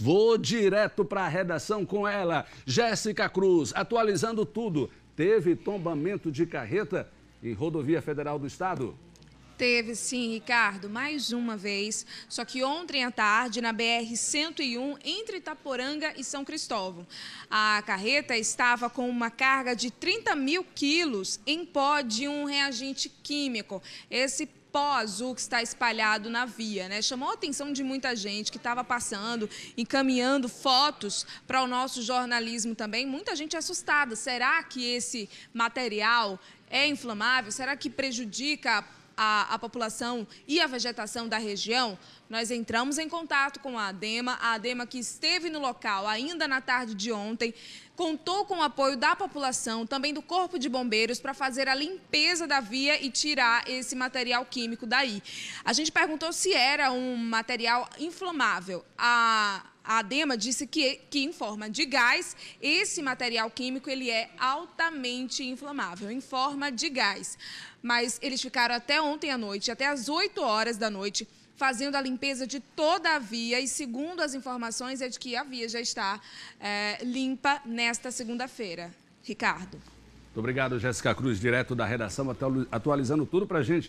Vou direto para a redação com ela. Jéssica Cruz, atualizando tudo. Teve tombamento de carreta em rodovia federal do estado? Teve sim, Ricardo, mais uma vez. Só que ontem à tarde, na BR-101, entre Itaporanga e São Cristóvão. A carreta estava com uma carga de 30 mil quilos em pó de um reagente químico. Esse pó azul que está espalhado na via. Né? Chamou a atenção de muita gente que estava passando, encaminhando fotos para o nosso jornalismo também. Muita gente assustada. Será que esse material é inflamável? Será que prejudica a, a população e a vegetação da região, nós entramos em contato com a ADEMA, a ADEMA que esteve no local ainda na tarde de ontem, contou com o apoio da população, também do Corpo de Bombeiros, para fazer a limpeza da via e tirar esse material químico daí. A gente perguntou se era um material inflamável. A a ADEMA disse que, que em forma de gás, esse material químico ele é altamente inflamável, em forma de gás. Mas eles ficaram até ontem à noite, até às 8 horas da noite, fazendo a limpeza de toda a via e, segundo as informações, é de que a via já está é, limpa nesta segunda-feira. Ricardo. Muito obrigado, Jéssica Cruz, direto da redação, atualizando tudo para a gente.